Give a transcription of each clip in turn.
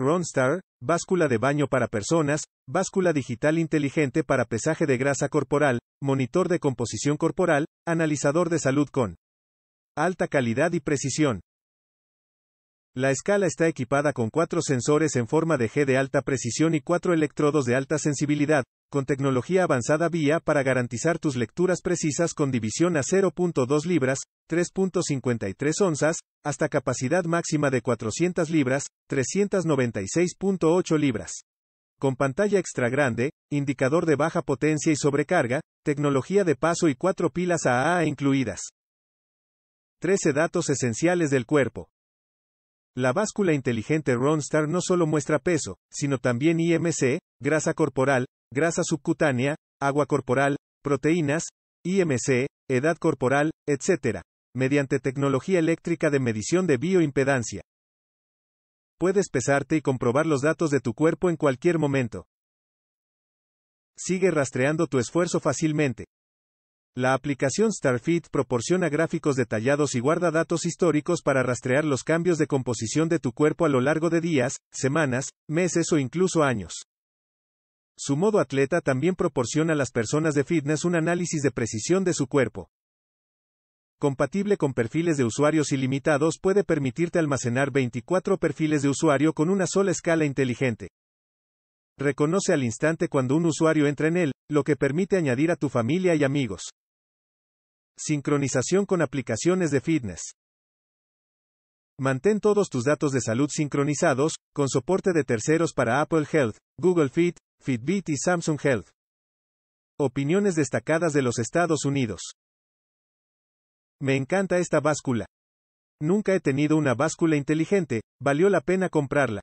Ronstar, báscula de baño para personas, báscula digital inteligente para pesaje de grasa corporal, monitor de composición corporal, analizador de salud con alta calidad y precisión. La escala está equipada con cuatro sensores en forma de G de alta precisión y cuatro electrodos de alta sensibilidad, con tecnología avanzada vía para garantizar tus lecturas precisas con división a 0.2 libras, 3.53 onzas, hasta capacidad máxima de 400 libras, 396.8 libras. Con pantalla extra grande, indicador de baja potencia y sobrecarga, tecnología de paso y cuatro pilas AA incluidas. 13 datos esenciales del cuerpo. La báscula inteligente Ronstar no solo muestra peso, sino también IMC, grasa corporal, grasa subcutánea, agua corporal, proteínas, IMC, edad corporal, etc mediante tecnología eléctrica de medición de bioimpedancia. Puedes pesarte y comprobar los datos de tu cuerpo en cualquier momento. Sigue rastreando tu esfuerzo fácilmente. La aplicación StarFit proporciona gráficos detallados y guarda datos históricos para rastrear los cambios de composición de tu cuerpo a lo largo de días, semanas, meses o incluso años. Su modo atleta también proporciona a las personas de fitness un análisis de precisión de su cuerpo compatible con perfiles de usuarios ilimitados, puede permitirte almacenar 24 perfiles de usuario con una sola escala inteligente. Reconoce al instante cuando un usuario entra en él, lo que permite añadir a tu familia y amigos. Sincronización con aplicaciones de fitness. Mantén todos tus datos de salud sincronizados, con soporte de terceros para Apple Health, Google Fit, Fitbit y Samsung Health. Opiniones destacadas de los Estados Unidos. Me encanta esta báscula. Nunca he tenido una báscula inteligente, valió la pena comprarla.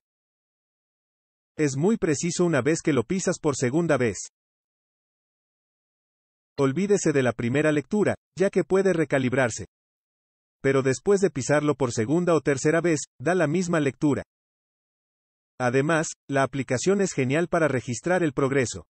Es muy preciso una vez que lo pisas por segunda vez. Olvídese de la primera lectura, ya que puede recalibrarse. Pero después de pisarlo por segunda o tercera vez, da la misma lectura. Además, la aplicación es genial para registrar el progreso.